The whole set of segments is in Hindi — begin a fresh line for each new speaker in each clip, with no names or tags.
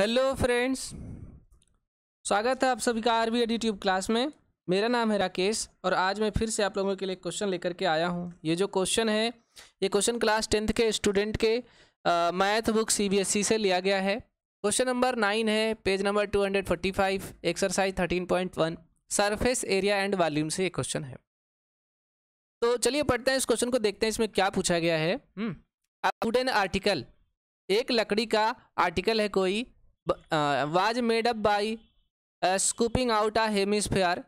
हेलो फ्रेंड्स स्वागत है आप सभी का आरबी बी ट्यूब क्लास में मेरा नाम है
राकेश और आज मैं फिर से आप लोगों के लिए क्वेश्चन लेकर के आया हूँ ये जो क्वेश्चन है ये क्वेश्चन क्लास टेंथ के स्टूडेंट के मैथ बुक सीबीएसई e से लिया गया है क्वेश्चन नंबर नाइन है page number two hundred forty five exercise thirteen point one surface area and volume से ये क्वेश्चन है तो चलिए पढ़ते हैं इस क्वेश्चन को देखते हैं इसमें क्या पूछा गया है वुडन हम्म, आर्टिकल एक लकड़ी का आर्टिकल है कोई was up by scooping out a hemisphere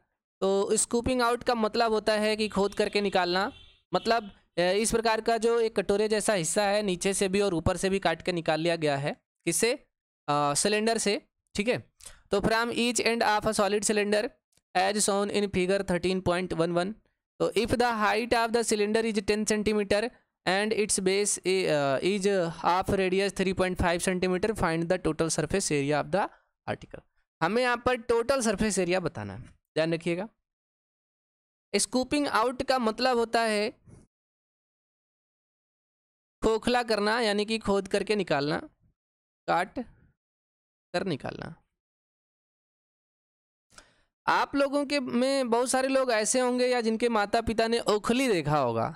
तो स्कूपिंग आउट का मतलब होता है कि खोद करके निकालना मतलब इस प्रकार का जो एक कटोरे जैसा हिस्सा है नीचे से भी और ऊपर से भी काट के निकाल लिया गया है किससे सिलेंडर से ठीक है तो from each end of a solid cylinder as shown in figure thirteen point one one तो if the height of the cylinder is ten centimetre base is half radius three point 3.5 centimetre find the total surface area of the article हमें यहाँ पर टोटल सरफेस एरिया बताना है ध्यान रखिएगा
स्कूपिंग आउट का मतलब होता है खोखला करना यानी कि खोद करके निकालना काट
कर निकालना आप लोगों के में बहुत सारे लोग ऐसे होंगे या जिनके माता पिता ने ओखली देखा होगा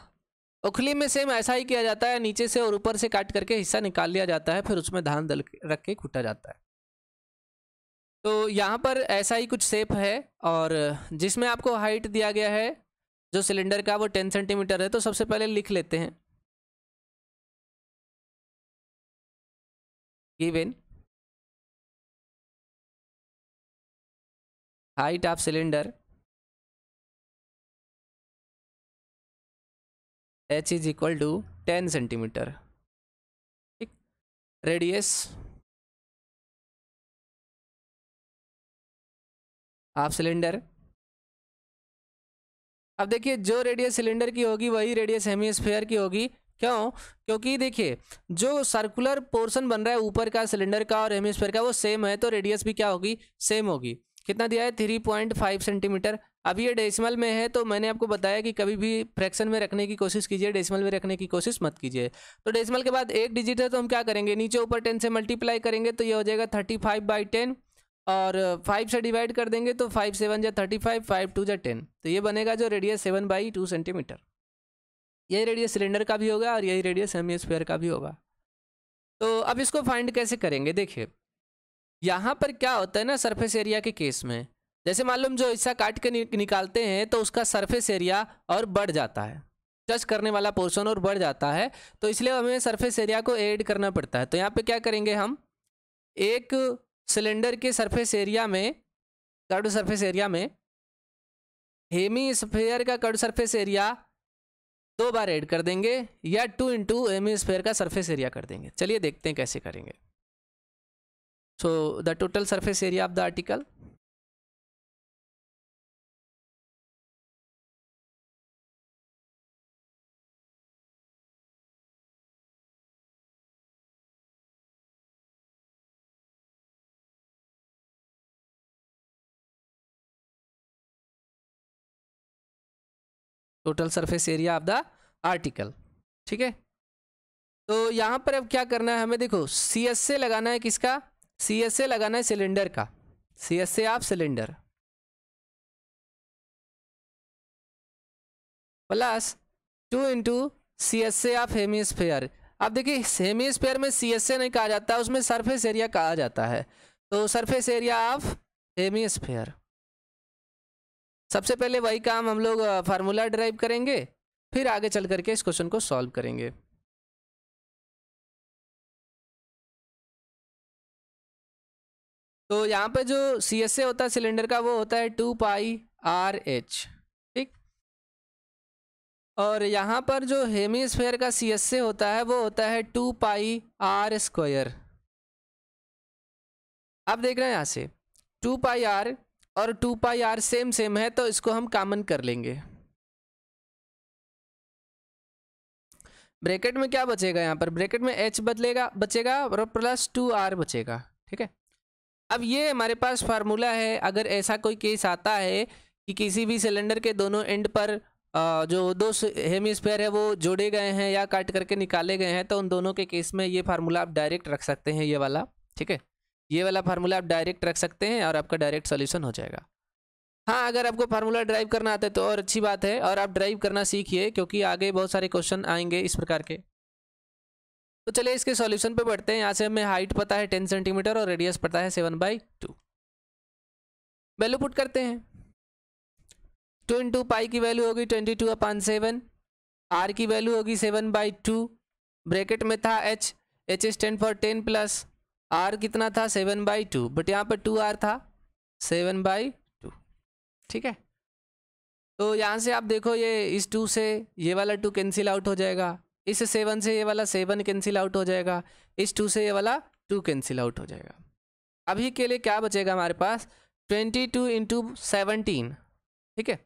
उखली में सेम ऐसा ही किया जाता है नीचे से और ऊपर से काट करके हिस्सा निकाल लिया जाता है फिर उसमें धान दल रख के कूटा जाता है तो यहाँ पर ऐसा ही कुछ सेप है और जिसमें आपको हाइट
दिया गया है जो सिलेंडर का वो टेन सेंटीमीटर है तो सबसे पहले लिख लेते हैं given height of cylinder h is equal to ten centimetre ठीक रेडियस हाफ सिलेंडर अब देखिए जो रेडियस सिलेंडर की होगी वही रेडियस हेमिस्फेयर की होगी क्यों
क्योंकि देखिए जो सर्कुलर पोर्शन बन रहा है ऊपर का सिलेंडर का और हेमीस्फेयर का वो सेम है तो रेडियस भी क्या होगी सेम होगी कितना दिया है थ्री पॉइंट फाइव सेंटीमीटर अब ये डेसिमल में है तो मैंने आपको बताया कि कभी भी फ्रैक्शन में रखने की कोशिश कीजिए डेसिमल में रखने की कोशिश मत कीजिए तो डेसिमल के बाद एक डिजिट है तो हम क्या करेंगे नीचे ऊपर टेन से मल्टीप्लाई करेंगे तो ये हो जाएगा थर्टी फाइव बाई टेन और फाइव से डिवाइड कर देंगे तो फाइव सेवन या थर्टी फाइव फाइव टू या टेन तो ये बनेगा जो radius seven by two centimetre यही रेडियस सिलेंडर का भी होगा और यही रेडियस सेमी स्क्वायर का भी होगा तो अब इसको फाइंड कैसे करेंगे देखिए यहाँ पर क्या होता है ना सरफेस एरिया के केस में जैसे मालूम जो हिस्सा काट के निकालते हैं तो उसका सरफेस एरिया और बढ़ जाता है टच करने वाला पोर्शन और बढ़ जाता है तो इसलिए हमें सरफेस एरिया को ऐड करना पड़ता है तो यहाँ पे क्या करेंगे हम एक सिलेंडर के सरफेस एरिया में कर्ड सरफेस एरिया में हेमी स्फेयर का कर्ड सरफेस एरिया दो बार ऐड कर देंगे या टू इंटू
हेमी स्फेयर का सरफेस एरिया कर देंगे चलिए देखते हैं कैसे करेंगे so the total surface area of the article total surface area of the article ठीक है
तो यहाँ पर अब क्या करना है हमें देखो सी एस ए लगाना है किसका सी एस ए
लगाना है सिलेंडर का C S A of cylinder plus two into C S A of
sphere अब देखिए स्पेयर में सी एस ए नहीं कहा जाता उसमें सरफेस एरिया कहा जाता है तो सरफेस एरिया ऑफ स्पेयर सबसे पहले वही
काम हम लोग फार्मूला ड्राइव करेंगे फिर आगे चल करके इस क्वेश्चन को सॉल्व करेंगे तो यहाँ पे जो सी एस ए होता है सिलेंडर का वो होता है टू पाई आर एच
ठीक और यहाँ पर जो स्फेयर का सी एस ए होता है वो होता है टू पाई आर स्क्वायर आप देख रहे हैं यहाँ से टू पाई आर और two pi r same same है तो इसको हम कामन कर लेंगे ब्रैकेट में क्या बचेगा यहाँ पर ब्रैकेट में एच बदलेगा बचेगा और प्लस टू आर बचेगा ठीक है अब ये हमारे पास फार्मूला है अगर ऐसा कोई केस आता है कि किसी भी सिलेंडर के दोनों एंड पर जो दो हेमिस्फेयर है वो जोड़े गए हैं या काट करके निकाले गए हैं तो उन दोनों के केस में ये फार्मूला आप डायरेक्ट रख सकते हैं ये वाला ठीक है ये वाला फार्मूला आप डायरेक्ट रख सकते हैं और आपका डायरेक्ट सॉल्यूशन हो जाएगा हाँ अगर आपको फार्मूला ड्राइव करना आता है तो और अच्छी बात है और आप ड्राइव करना सीखिए क्योंकि आगे बहुत सारे क्वेश्चन आएंगे इस प्रकार के तो चलिए इसके सॉल्यूशन पे बढ़ते हैं यहाँ से हमें हाइट पता है टेन सेंटीमीटर और रेडियस पता है seven by two value put करते हैं टू इंटू पाई की वैल्यू होगी twenty two upon seven r की वैल्यू होगी सेवन बाई टू ब्रेकेट में था h h is ten for ten plus r कितना था सेवन बाई टू बट यहाँ पर टू आर था सेवन बाई टू ठीक है तो यहाँ से आप देखो ये इस टू से ये वाला टू कैंसिल आउट हो जाएगा इस सेवन से ये वाला सेवन कैंसिल आउट हो जाएगा इस टू से ये वाला टू कैंसिल आउट हो जाएगा अभी के लिए क्या बचेगा हमारे पास ट्वेंटी टू इंटू सेवनटीन ठीक है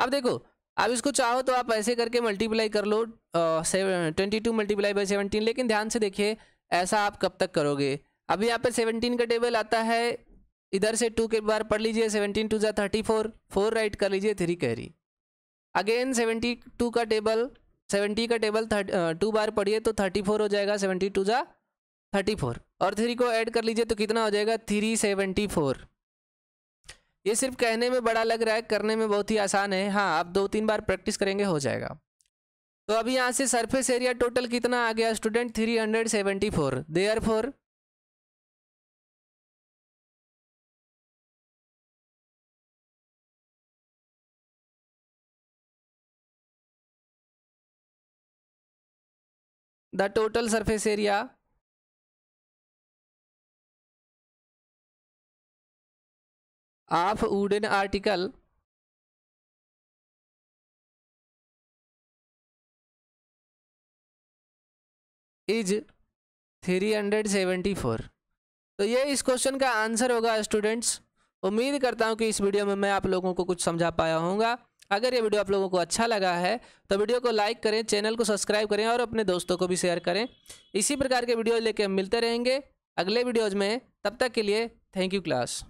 अब देखो अब इसको चाहो तो आप ऐसे करके मल्टीप्लाई कर लो twenty two multiply by seventeen लेकिन ध्यान से देखिए ऐसा आप कब तक करोगे अब यहाँ पर सेवनटीन का टेबल आता है इधर से टू के बार पढ़ लीजिए सेवनटीन टू ज़ा थर्टी फोर फोर राइट कर लीजिए three carry again seventy two का टेबल सेवेंटी का टेबल टू बार पढ़िए तो थर्टी फोर हो जाएगा सेवनटी टू ज़ा थर्टी फोर और थ्री को ऐड कर लीजिए तो कितना हो जाएगा थ्री सेवेंटी फोर ये सिर्फ कहने में बड़ा लग रहा है करने में बहुत ही आसान है हाँ आप दो तीन बार प्रैक्टिस करेंगे हो जाएगा तो अब यहाँ से सरफेस
एरिया टोटल कितना आ गया student three hundred seventy four therefore the total surface area of wooden article is 374 तो
ये इस क्वेश्चन का आंसर होगा स्टूडेंट्स उम्मीद करता हूँ कि इस वीडियो में मैं आप लोगों को कुछ समझा पाया होगा अगर ये वीडियो आप लोगों को अच्छा लगा है तो वीडियो को लाइक करें चैनल को सब्सक्राइब करें और अपने दोस्तों को भी शेयर करें इसी प्रकार के वीडियो लेके हम मिलते रहेंगे अगले वीडियोज़ में
तब तक के लिए थैंक यू क्लास